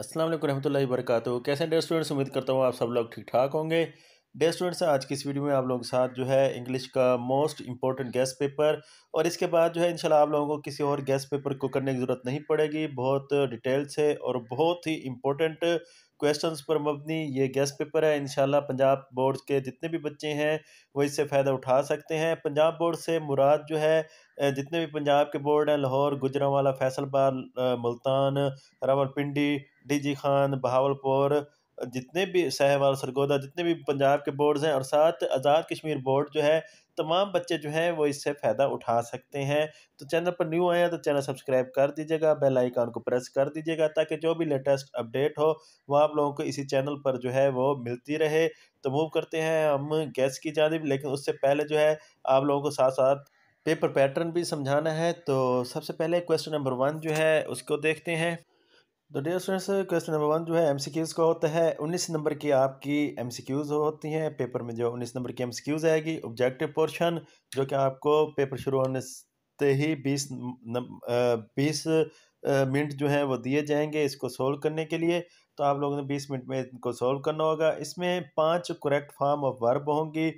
असलम वरहमल वरक कैसे हैं डे स्टूडेंट्स उम्मीद करता हूँ आप सब लोग ठीक ठाक होंगे डे स्टूडेंट्स आज की इस वीडियो में आप लोगों के साथ जो है इंग्लिश का मोस्ट इंपॉर्टेंट गैस पेपर और इसके बाद जो है इंशाल्लाह आप लोगों को किसी और गैस पेपर को करने की ज़रूरत नहीं पड़ेगी बहुत डिटेल से और बहुत ही इंपॉर्टेंट क्वेश्चन पर मबनी ये गैस पेपर है इनशाला पंजाब बोर्ड के जितने भी बच्चे हैं वो इससे फ़ायदा उठा सकते हैं पंजाब बोर्ड से मुराद जो है जितने भी पंजाब के बोर्ड हैं लाहौर गुजरावाला फैसलाबाद मुल्तान रावलपिंडी डीजी खान बहावलपुर जितने भी सहवाल सरगोदा जितने भी पंजाब के बोर्ड्स हैं और साथ आज़ाद कश्मीर बोर्ड जो है तमाम बच्चे जो हैं वो इससे फ़ायदा उठा सकते हैं तो चैनल पर न्यू आया तो चैनल सब्सक्राइब कर दीजिएगा बेल आइकन को प्रेस कर दीजिएगा ताकि जो भी लेटेस्ट अपडेट हो वो आप लोगों को इसी चैनल पर जो है वो मिलती रहे तो मूव करते हैं हम गैस की जानब लेकिन उससे पहले जो है आप लोगों को साथ साथ पेपर पैटर्न भी समझाना है तो सबसे पहले क्वेश्चन नंबर वन जो है उसको देखते हैं तो dear students question number one जो है एमसीक्यूज़ का होता है उन्नीस नंबर की आपकी एमसीक्यूज़ होती हैं पेपर में जो उन्नीस नंबर की एमसीक्यूज़ आएगी ऑब्जेक्टिव पोर्शन जो कि आपको पेपर शुरू होने से ही बीस बीस मिनट जो है वो दिए जाएंगे इसको सोल्व करने के लिए तो आप लोगों ने बीस मिनट में इनको सोल्व करना होगा इसमें पाँच करेक्ट फॉर्म ऑफ वर्ब होंगी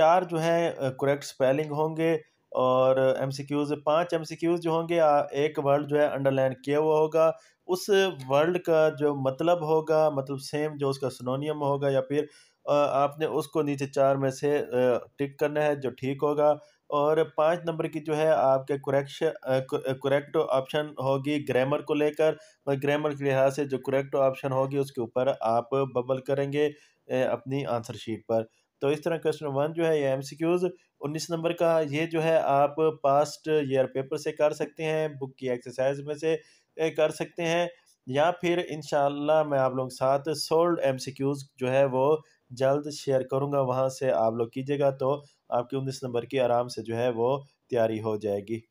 चार जो है करेक्ट स्पेलिंग होंगे और एम सी क्यूज़ पाँच एम सी क्यूज़ जो होंगे एक वर्ड जो है अंडरलाइन किया हुआ होगा उस वर्ड का जो मतलब होगा मतलब सेम जो उसका सोनोनियम होगा या फिर आपने उसको नीचे चार में से टिक करना है जो ठीक होगा और पाँच नंबर की जो है आपके करेक्श करेक्ट ऑप्शन होगी ग्रामर को लेकर ग्रामर के लिहाज से जो करेक्ट ऑप्शन होगी उसके ऊपर आप बबल करेंगे अपनी आंसर शीट पर तो इस तरह क्वेश्चन वन जो है ये एम सी क्यूज़ उन्नीस नंबर का ये जो है आप पास्ट ईयर पेपर से कर सकते हैं बुक की एक्सरसाइज में से कर सकते हैं या फिर इन मैं आप लोग साथ सोल्ड एम जो है वो जल्द शेयर करूँगा वहाँ से आप लोग कीजिएगा तो आपकी उन्नीस नंबर की आराम से जो है वो तैयारी हो जाएगी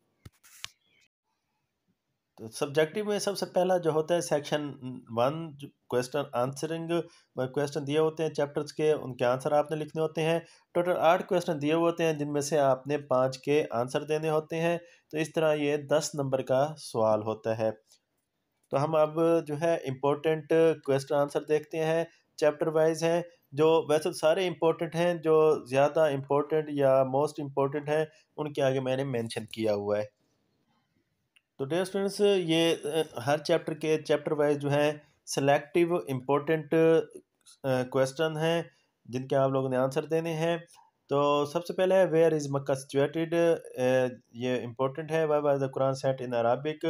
तो सब्जेक्टिव में सबसे पहला जो होता है section one question answering question दिए होते हैं चैप्टर्स के उनके आंसर आपने लिखने होते हैं टोटल आठ क्वेश्चन दिए होते हैं जिनमें से आपने पाँच के आंसर देने होते हैं तो इस तरह ये दस नंबर का सवाल होता है तो हम अब जो है इम्पोर्टेंट क्वेश्चन आंसर देखते हैं चैप्टर वाइज हैं जो वैसे तो सारे इम्पोर्टेंट हैं जो ज़्यादा इम्पोर्टेंट या मोस्ट इम्पोर्टेंट हैं उनके आगे मैंने मैंशन किया हुआ है तो डेयर स्टूडेंट्स ये हर चैप्टर के चैप्टर वाइज जो है सेलेक्टिव इम्पोर्टेंट क्वेश्चन हैं जिनके आप लोगों ने आंसर देने हैं तो सबसे पहले है वेयर इज़ मक्का सिचुएटेड ये इम्पोर्टेंट है why was the Quran set in Arabic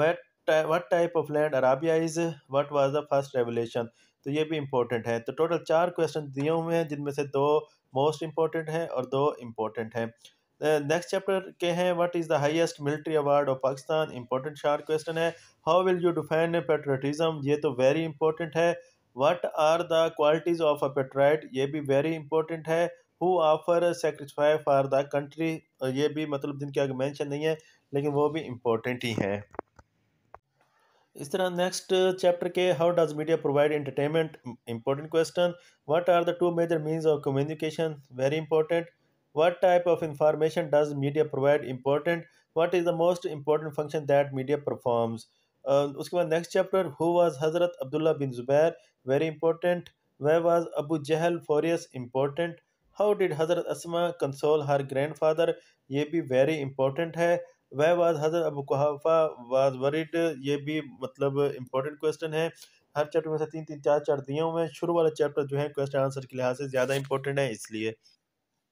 what what type of land Arabia is what was the first revelation तो ये भी इम्पोर्टेंट है तो टोटल चार क्वेश्चन दिए हुए हैं जिनमें से दो मोस्ट इम्पोर्टेंट हैं और दो इम्पोर्टेंट हैं नेक्स्ट चैप्टर के हैं what is the highest military award of Pakistan important short question है how will you define patriotism ये तो वेरी इंपॉर्टेंट है what are the qualities of a patriot ये भी वेरी इंपॉर्टेंट है who offer sacrifice for the country ये भी मतलब जिनके आगे मैंशन नहीं है लेकिन वो भी इम्पोर्टेंट ही हैं इस तरह नेक्स्ट चैप्टर के how does media provide entertainment important question what are the two major means of communication very important what type of information does media provide important what is the most important function that media performs uh, उसके बाद next chapter who was हज़रत Abdullah bin Zubair very important वह was Abu Jahl furious important how did हज़रत Asma console her grand father ये भी very hai है was was हज़रत Abu was was worried bhi भी मतलब question क्वेश्चन है हर चैप्टर में से तीन तीन चार चार दिए हुए हैं शुरू वाला चैप्टर जो है क्वेश्चन आंसर के लिहाज से ज़्यादा इंपॉर्टेंट है इसलिए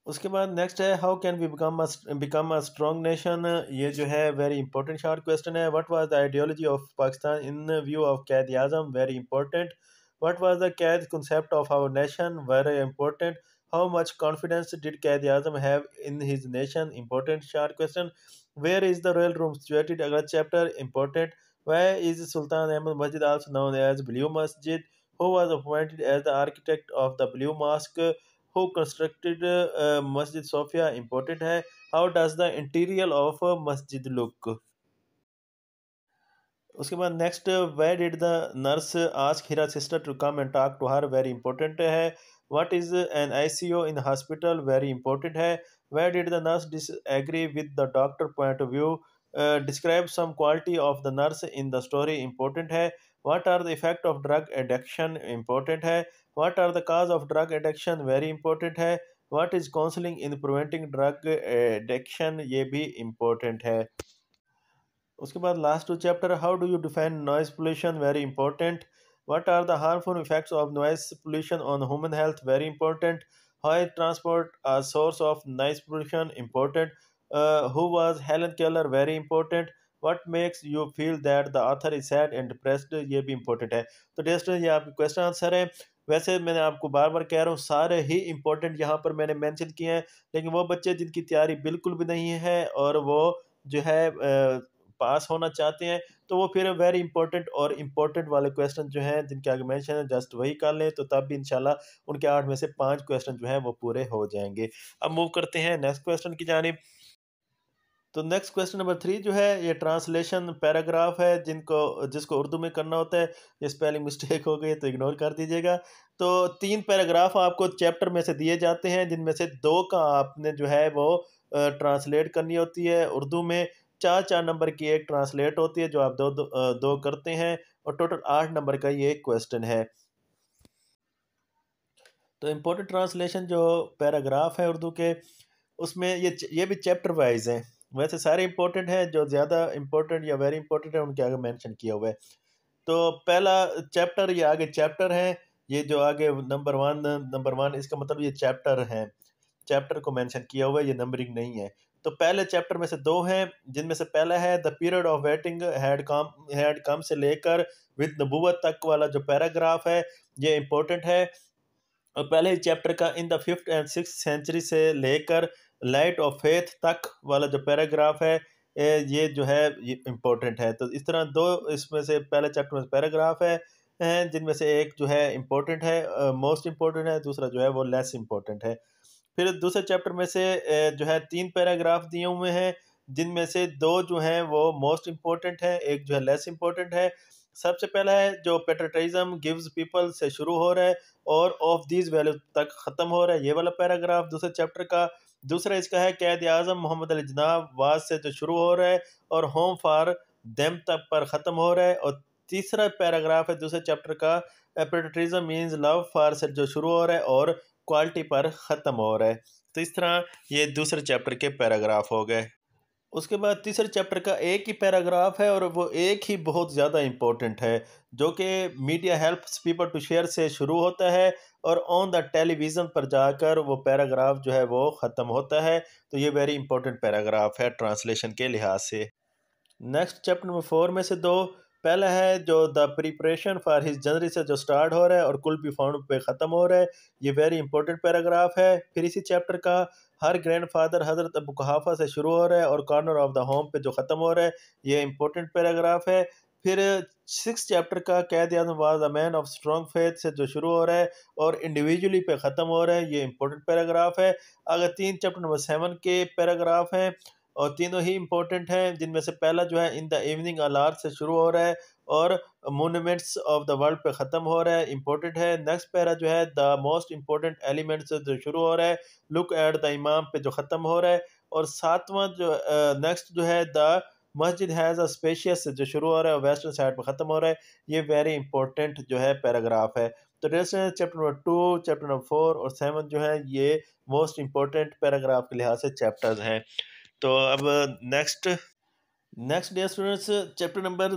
उसके बाद नेक्स्ट है how can we become become a strong nation ये जो है वेरी इंपॉर्टेंट शार्ट क्वेश्चन है what was the ideology of Pakistan in view of Quaid Azam very important what was the Quaid concept of our nation very important how much confidence did Quaid Azam have in his nation important short question where is the royal room situated अगला chapter important where is Sultan Ahmed मस्जिद also known as blue मस्जिद who was appointed as the architect of the blue Mosque who constructed मस्जिद Sophia Sophia है how does the interior of मस्जिद look उसके बाद next where did the nurse ask Hira sister to come and talk to her very important है what is an I C U in hospital very important है where did the nurse disagree with the doctor point of view describe some quality of the nurse in the story important है what are the effect of drug addiction important है what are the cause of drug addiction very important है what is counseling in preventing drug addiction ये भी important है उसके बाद two chapter how do you define noise pollution very important? what are the harmful effects of noise pollution on human health very important how transport a source of noise pollution important uh, who was helen keller very important what makes you feel that the author is sad and depressed ये भी important है तो डेस्ट ये आपके question answer है वैसे मैंने आपको बार बार कह रहा हूँ सारे ही इम्पोर्टेंट यहाँ पर मैंने मैंशन किए हैं लेकिन वो बच्चे जिनकी तैयारी बिल्कुल भी नहीं है और वो जो है पास होना चाहते हैं तो वो फिर वेरी इंपॉर्टेंट और इम्पोर्टेंट वाले क्वेश्चन जो हैं जिनके आगे मैंशन है जस्ट वही कर लें तो तब भी इंशाल्लाह उनके आठ में से पाँच क्वेश्चन जो हैं वो पूरे हो जाएंगे अब मूव करते हैं नेक्स्ट क्वेश्चन की जानब तो नेक्स्ट क्वेश्चन नंबर थ्री जो है ये ट्रांसलेशन पैराग्राफ है जिनको जिसको उर्दू में करना होता है ये स्पेलिंग मिस्टेक हो गई तो इग्नोर कर दीजिएगा तो तीन पैराग्राफ आपको चैप्टर में से दिए जाते हैं जिनमें से दो का आपने जो है वो ट्रांसलेट करनी होती है उर्दू में चार चार नंबर की एक ट्रांसलेट होती है जो आप दो दो, दो करते हैं और टोटल आठ नंबर का ये क्वेश्चन है तो इम्पोर्टेंट ट्रांसलेशन जो पैराग्राफ है उर्दू के उसमें ये ये भी चैप्टर वाइज हैं वैसे सारे इंपॉर्टेंट हैं जो ज़्यादा इंपॉर्टेंट या वेरी इंपॉर्टेंट है उनके आगे मेंशन किया हुआ है तो पहला चैप्टर ये आगे चैप्टर है ये जो आगे नंबर वन नंबर वन इसका मतलब ये चैप्टर है चैप्टर को मेंशन किया हुआ है ये नंबरिंग नहीं है तो पहले चैप्टर में से दो हैं जिनमें से पहला है the period of waiting had come had come से लेकर विद नबूवत तक वाला जो पैराग्राफ है ये इम्पोर्टेंट है और पहले चैप्टर का in the fifth and six century से लेकर लाइट ऑफ फेथ तक वाला जो पैराग्राफ है ये जो है ये इम्पोर्टेंट है तो इस तरह दो इसमें से पहले चैप्टर में पैराग्राफ है जिनमें से एक जो है इम्पोर्टेंट है मोस्ट uh, इम्पोर्टेंट है दूसरा जो है वो लेस इम्पोर्टेंट है फिर दूसरे चैप्टर में से जो है तीन पैराग्राफ दिए हुए हैं जिनमें से दो जो हैं वो मोस्ट इम्पोर्टेंट है एक जो है लेस इम्पोर्टेंट है सबसे पहला है जो पेट्रटाइजम गिव्स पीपल से शुरू हो रहा है और ऑफ दीज वैल्यू तक ख़त्म हो रहा है ये वाला पैराग्राफ दूसरे चैप्टर का दूसरा इसका है कैद आज़म मोहम्मद अली जनाब वाज से तो शुरू हो रहा है और होम फार दैम तक पर ख़त्म हो रहा है और तीसरा पैराग्राफ है दूसरे चैप्टर का एपेटरिज्म मीन्स लव फार से जो शुरू हो रहा है और क्वालिटी पर ख़त्म हो रहा है तो इस तरह ये दूसरे चैप्टर के पैराग्राफ हो गए उसके बाद तीसरे चैप्टर का एक ही पैराग्राफ है और वो एक ही बहुत ज़्यादा इम्पोर्टेंट है जो कि media helps people to share से शुरू होता है और ऑन द टेलीविज़न पर जाकर वो पैराग्राफ जो है वो ख़त्म होता है तो ये वेरी इंपॉर्टेंट पैराग्राफ है ट्रांसलेशन के लिहाज से नेक्स्ट चैप्टर नंबर फोर में से दो पहला है जो द प्रिपरेशन फॉर हिज जनरी से जो स्टार्ट हो रहा है और कुल भी फाउंड पे ख़त्म हो रहा है ये वेरी इंपॉर्टेंट पैराग्राफ है फिर इसी चैप्टर का हर ग्रैंडफादर हज़रत अबू कहाफ़ा से शुरू हो रहा है और कॉर्नर ऑफ द होम पे जो ख़त्म हो रहा है ये इंपॉर्टेंट पैराग्राफ है फिर सिक्स चैप्टर का कैद याद a man of strong faith से जो शुरू हो रहा है और इंडिविजुअली पे ख़त्म हो रहा है ये इंपॉर्टेंट पैराग्राफ है अगर तीन चैप्टर नंबर सेवन के पैराग्राफ हैं और तीनों ही इंपॉर्टेंट हैं जिनमें से पहला जो है इन द इवनिंग अलार से शुरू हो रहा है और मोनूमेंट्स ऑफ द वर्ल्ड पे ख़त्म हो रहा है इंपॉर्टेंट है नेक्स्ट पैरा जो है द मोस्ट इंपॉर्टेंट एलिमेंट से जो शुरू हो रहा है लुक एट द इमाम पे जो ख़त्म हो रहा है और सातवां जो नेक्स्ट जो है द मस्जिद हैज़ अ स्पेशियस जो शुरू हो रहा है और वेस्टर्न साइड पर ख़त्म हो रहा है ये वेरी इंपॉर्टेंट जो है पैराग्राफ है तो डेस्टन chapter number two chapter number four और सेवन जो है ये मोस्ट इंपॉर्टेंट पैराग्राफ के लिहाज से चैप्टर्स हैं तो अब next next dear students chapter number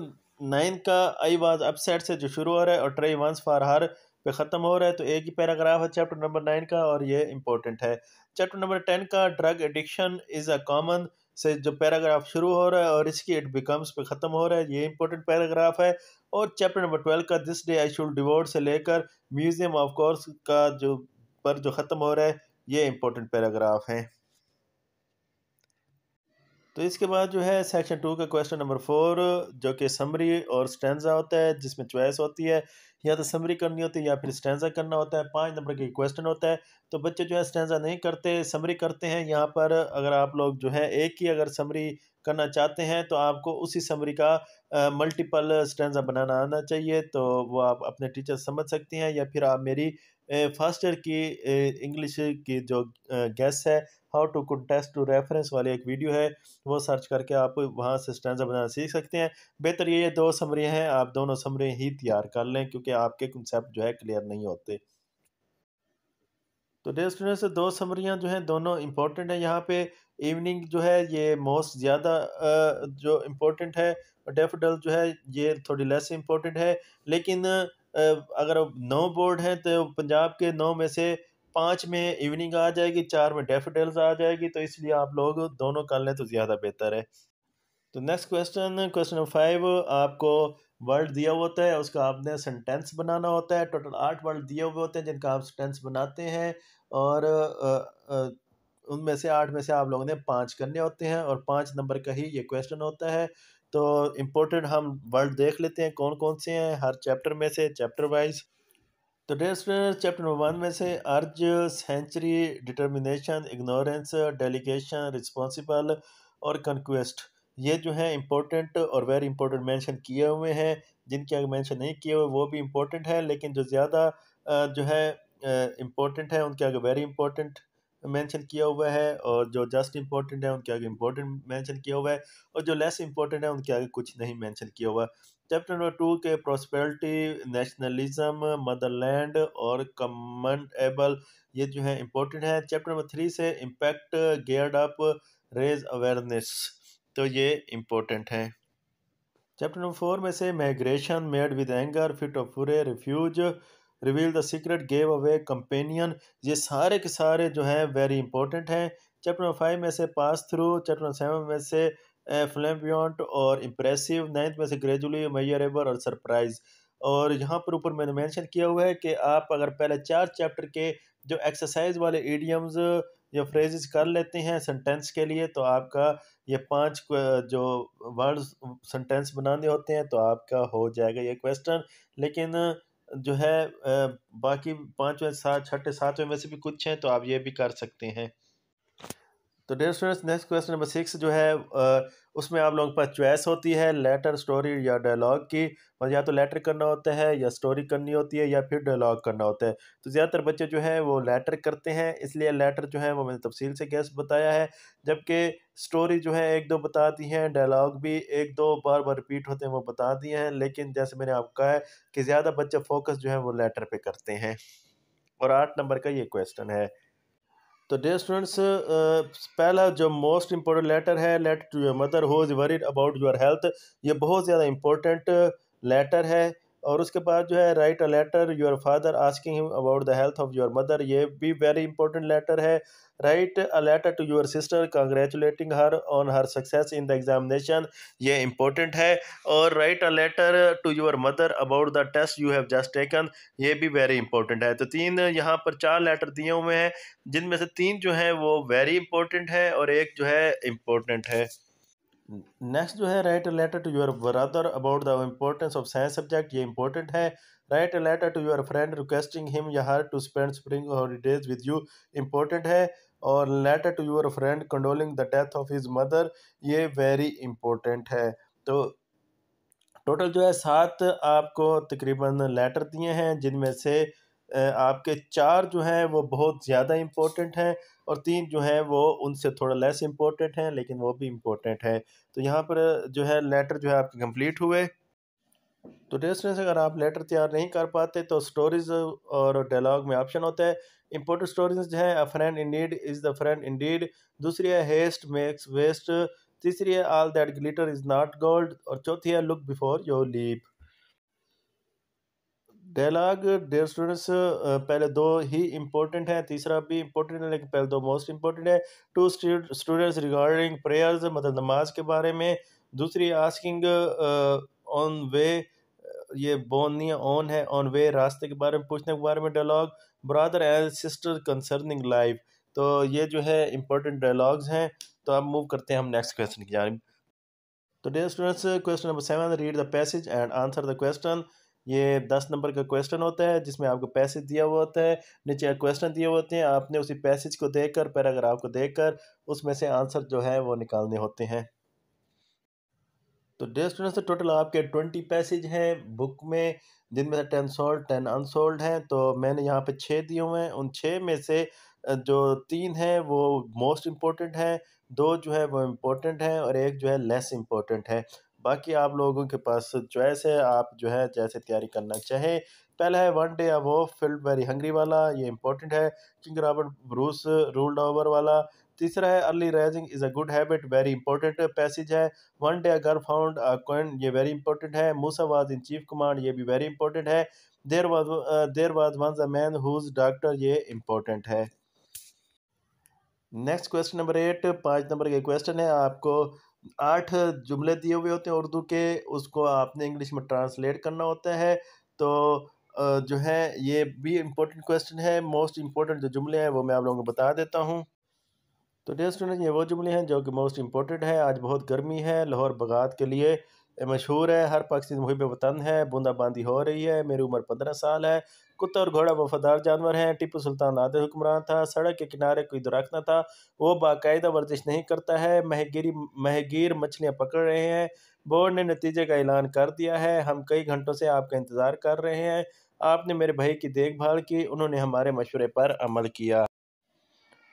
nine का आई वाज अपसेट से जो शुरू हो रहा है और ट्रे वंस फॉर हर पे ख़त्म हो रहा है तो एक ही पैराग्राफ है चैप्टर नंबर नाइन का और ये इंपॉर्टेंट है चैप्टर नंबर टेन का drug addiction is a common से जो पैराग्राफ शुरू हो रहा है और इसकी इट बिकम्स पे ख़त्म हो रहा है ये इंपॉर्टेंट पैराग्राफ है और चैप्टर नंबर ट्वेल्व का this day I should devote से लेकर म्यूज़ियम ऑफ कोर्स का जो पर जो ख़त्म हो रहा है ये इंपॉर्टेंट पैराग्राफ है तो इसके बाद जो है सेक्शन टू का क्वेश्चन नंबर फोर जो कि समरी और स्टेंजा होता है जिसमें चॉइस होती है या तो समरी करनी होती है या फिर स्टैंडा करना होता है पाँच नंबर के क्वेश्चन होता है तो बच्चे जो है स्टैंडा नहीं करते समरी करते हैं यहाँ पर अगर आप लोग जो है एक ही अगर समरी करना चाहते हैं तो आपको उसी समरी का मल्टीपल स्टैंडा बनाना आना चाहिए तो वो आप अपने टीचर समझ सकती हैं या फिर आप मेरी फर्स्ट ईयर की इंग्लिश की जो गैस है how to context to reference वाली एक वीडियो है वो सर्च करके आप वहाँ से स्टैंडा बनाना सीख सकते हैं बेहतर ये दो समरी हैं आप दोनों समरी ही तैयार कर लें क्योंकि आपके कंसेप्ट जो है क्लियर नहीं होते तो डे स्टूडेंट्स दो समरियाँ जो हैं दोनों इम्पोर्टेंट हैं यहाँ पे इवनिंग जो है ये मोस्ट ज़्यादा जो इम्पोर्टेंट है डल जो है ये थोड़ी लेस इम्पोर्टेंट है लेकिन अगर नौ बोर्ड हैं तो पंजाब के नौ में से पाँच में इवनिंग आ जाएगी चार में डेफिडल्स आ जाएगी तो इसलिए आप लोग दोनों कर लें तो ज़्यादा बेहतर है तो next question question number five आपको वर्ड दिया हुआ होता है उसका आपने सेंटेंस बनाना होता है टोटल आठ वर्ड दिए हुए होते हैं जिनका आप सेंटेंस बनाते हैं और उनमें से आठ में से आप लोगों ने पाँच करने होते हैं और पाँच नंबर का ही ये क्वेश्चन होता है तो इम्पोर्टेंट हम वर्ड देख लेते हैं कौन कौन से हैं हर चैप्टर में से चैप्टर वाइज तो dear student chapter number one में से urge century determination ignorance delegation responsible और कन्क्वेस्ट ये जो है इम्पोर्टेंट और वेरी इंपॉर्टेंट मेंशन किए हुए हैं जिनके अगर मेंशन नहीं किए हुए वो भी इम्पोर्टेंट है लेकिन जो ज़्यादा जो है इम्पोर्टेंट है उनके आगे वेरी इंपॉर्टेंट मेंशन किया हुआ है और जो जस्ट इम्पोर्टेंट है उनके आगे इम्पोर्टेंट मेंशन किया हुआ है और जो लेस इम्पोर्टेंट है उनके आगे कुछ नहीं मेंशन किया हुआ चैप्टर नंबर टू के प्रोस्पेरिटी नेशनलिज्म मदरलैंड और कमेंटेबल ये जो है इम्पोर्टेंट है चैप्टर नंबर थ्री से impact geared up raise awareness तो ये इम्पोर्टेंट है चैप्टर नंबर फोर में से migration made with anger fit of पूरे refuge reveal the secret gave away companion ये सारे के सारे जो हैं वेरी इंपॉर्टेंट हैं चैप्टर नंबर फाइव में से pass through chapter number seven में से फ्लैम और इम्प्रेसिव नाइन्थ में से ग्रेजुअली मैयरेबल और सरप्राइज और यहाँ पर ऊपर मैंने मेंशन किया हुआ है कि आप अगर पहले चार चैप्टर के जो एक्सरसाइज वाले ईडियम्स या फ्रेजेस कर लेते हैं सेंटेंस के लिए तो आपका ये पांच जो वर्ड्स सेंटेंस बनाने होते हैं तो आपका हो जाएगा ये क्वेश्चन लेकिन जो है बाकी पाँचवें सात छठे सातवें में से भी कुछ हैं तो आप ये भी कर सकते हैं तो dear students next question number six जो है उसमें आप लोगों के पास चॉइस होती है लेटर स्टोरी या डायलॉग की मतलब या तो लेटर करना होता है या स्टोरी करनी होती है या फिर डायलॉग करना होता है तो ज़्यादातर बच्चे जो हैं वो लेटर करते हैं इसलिए लेटर जो है वो मैंने तफसील से गैस बताया है जबकि स्टोरी जो है एक दो बताती हैं डायलॉग भी एक दो बार बार रिपीट होते हैं वो बता दिए हैं लेकिन जैसे मैंने आपको कहा है कि ज़्यादा बच्चे फोकस जो है वो लेटर पर करते हैं और आठ नंबर का ये क्वेश्चन है तो डे स्टूडेंट्स पहला जो मोस्ट इम्पोर्टेंट लेटर है letter to your mother who is worried about your health ये बहुत ज़्यादा इम्पोर्टेंट लेटर है और उसके बाद जो है write a letter your father asking him about the health of your mother ये भी वेरी इंपॉर्टेंट लेटर है write a letter to your sister congratulating her on her success in the examination ये इंपॉर्टेंट है और write a letter to your mother about the test you have just taken ये भी very important है तो तीन यहाँ पर चार लेटर दिए हुए हैं जिनमें से तीन जो हैं वो वेरी इंपॉर्टेंट है और एक जो है इम्पोर्टेंट है नेक्स्ट जो है write letter to your brother about the importance of science subject ये इंपॉर्टेंट है write letter to your friend requesting him या her to spend spring holidays with you important है और letter to your friend condoling the death of his mother ये very important है तो total जो है सात आपको तकरीबन लेटर दिए हैं जिनमें से आपके चार जो हैं वो बहुत ज़्यादा इम्पोर्टेंट हैं और तीन जो हैं वो उनसे थोड़ा लेस इम्पोर्टेंट हैं लेकिन वो भी इम्पोर्टेंट हैं तो यहाँ पर जो है लेटर जो है आपके कंप्लीट हुए तो डेयर अगर आप लेटर तैयार नहीं कर पाते तो स्टोरीज और डायलॉग में ऑप्शन होता है इम्पोर्टेंट स्टोरीज जो है a friend in need is the friend in deed दूसरी है हेस्ट मेक्स वेस्ट तीसरी है all that glitter is not gold और चौथी है look before your leap dialogue dear students पहले दो ही इम्पोर्टेंट हैं तीसरा भी इम्पोर्टेंट है लेकिन पहले दो मोस्ट इम्पोर्टेंट है टू स्टूडेंट्स रिगार्डिंग प्रेयर्स मतलब नमाज के बारे में दूसरी आस्किंग ऑन वे ये बोनिया ऑन है ऑन वे रास्ते के बारे में पूछने के बारे में dialogue brother and sister concerning life तो ये जो है इम्पोर्टेंट डायलॉग्स हैं तो अब मूव करते हैं हम नेक्स्ट क्वेश्चन की जानब तो dear students question number seven read the passage and answer the question ये दस नंबर का क्वेश्चन होता है जिसमें आपको पैसेज दिया हुआ होता है नीचे क्वेश्चन दिए होते हैं आपने उसी पैसेज को देखकर पैराग्राफ को देखकर उसमें से आंसर जो है वो निकालने होते हैं तो डे स्टूडेंट्स तो टोटल आपके ट्वेंटी पैसेज हैं बुक में जिनमें से टेन सोल्ड टेन अनसोल्ड हैं तो मैंने यहाँ पे छः दिए हुए हैं उन छः में से जो तीन हैं वो मोस्ट इम्पोर्टेंट हैं दो जो है वो इम्पोर्टेंट हैं और एक जो है लेस इम्पोर्टेंट है बाकी आप लोगों के पास चॉइस है आप जो है जैसे तैयारी करना चाहें पहला है वन डे अब वो फील्ड वेरी हंगरी वाला ये इंपॉर्टेंट है king Robert Bruce ruled over वाला तीसरा है early rising is a good habit very important passage है वन डे अगर फाउंड कॉइन ये वेरी इंपॉर्टेंट है Musa was in chief command ये भी वेरी इंपॉर्टेंट है there was there was once a man whose doctor ये important है next question number eight पाँच नंबर का क्वेश्चन है आपको आठ जुमले दिए हुए होते हैं उर्दू के उसको आपने इंग्लिश में ट्रांसलेट करना होता है तो जो है ये भी इम्पोर्टेंट क्वेश्चन है मोस्ट इम्पोर्टेंट जो जुमले हैं वो मैं आप लोगों को बता देता हूँ तो डेयर स्टूडेंट ये वो जुमले हैं जो कि मोस्ट इम्पोर्टेंट है आज बहुत गर्मी है लाहौर बगात के लिए मशहूर है हर पाकिस्तानी मुहिब वतन है बूंदाबांदी हो रही है मेरी उम्र पंद्रह साल है कुत्ता और घोड़ा वफादार जानवर हैं टिपू सुल्तान आदि हुक्मरान था सड़क के किनारे कोई दुराख न था वो बाकायदा वर्जिश नहीं करता है महगीरी महगीर मछलियाँ पकड़ रहे हैं बोर्ड ने नतीजे का ऐलान कर दिया है हम कई घंटों से आपका इंतज़ार कर रहे हैं आपने मेरे भाई की देखभाल की उन्होंने हमारे मशवरे पर अमल किया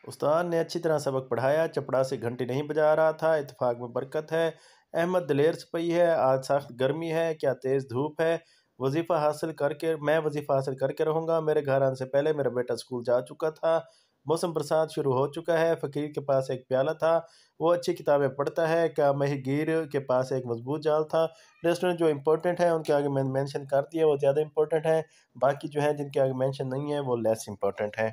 उस्ताद ने अच्छी तरह सबक पढ़ाया चपड़ा से घंटी नहीं बजा रहा था इतफाक में बरकत है अहमद दलेर सिपाही है आज सख्त गर्मी है क्या तेज़ धूप है वजीफ़ा हासिल करके मैं वजीफ़ा हासिल करके रहूँगा मेरे घर आने से पहले मेरा बेटा स्कूल जा चुका था मौसम बरसात शुरू हो चुका है फ़कीर के पास एक प्याला था वो अच्छी किताबें पढ़ता है क्या महगीर के पास एक मजबूत जाल था रेस्टोरेंट जो इम्पोर्टेंट है उनके आगे मैंने मेंशन कर दिया वो ज़्यादा इम्पोर्टेंट है बाकी जो है जिनके आगे मेंशन नहीं है वो लेस इम्पोर्टेंट है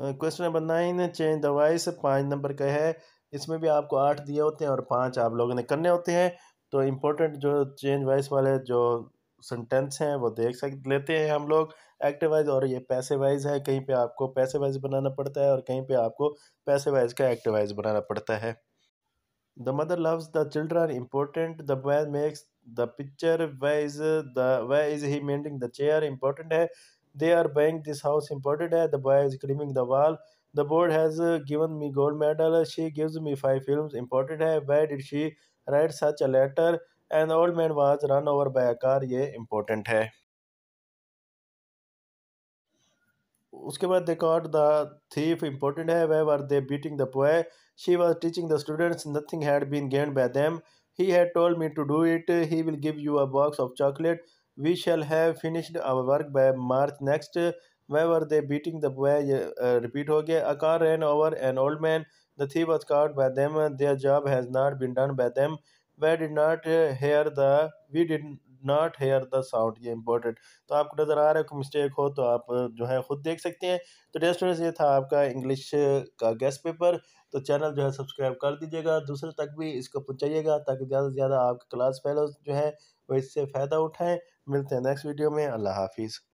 question number nine change the पाँच नंबर का है इसमें भी आपको आठ दिए होते हैं और पाँच आप लोगों ने करने होते हैं तो इम्पोर्टेंट जो चेंज वाइज वाले जो सेंटेंस हैं वो देख सक लेते हैं हम लोग एक्टिव वाइज और ये पैसे वाइज है कहीं पे आपको पैसे वाइज बनाना पड़ता है और कहीं पे आपको पैसे वाइज का एक्टिव वाइज बनाना पड़ता है the mother loves the children important the boy makes the picture why is the why is he mending the chair important है they are bang this house important है the boy is climbing the wall the board has given me gold medal she give me five film important है why did she write such a letter and old man was run over by car ये important है उसके बाद they the thief important है why were they beating the poor she was teaching the students nothing had been gained by them he had told me to do it he will give you a box of chocolate we shall have finished our work by March next why were they beating the boy Uh, हो गया. A car ran over an old man the thief was caught by them. Their job has not been done by them. We did not hear the we not hear the sound ये important तो आपको नज़र आ रहा है कोई mistake हो तो आप uh, जो है ख़ुद देख सकते हैं तो डेस्टोरेंस ये था आपका इंग्लिश का गेस्ट पेपर तो चैनल जो है सब्सक्राइब कर दीजिएगा दूसरे तक भी इसको पहुँचाइएगा ताकि ज़्यादा से ज़्यादा आपके क्लास फेलोज जो है वो इससे फ़ायदा उठाएँ मिलते हैं नेक्स्ट वीडियो में अल्लाह हाफिज़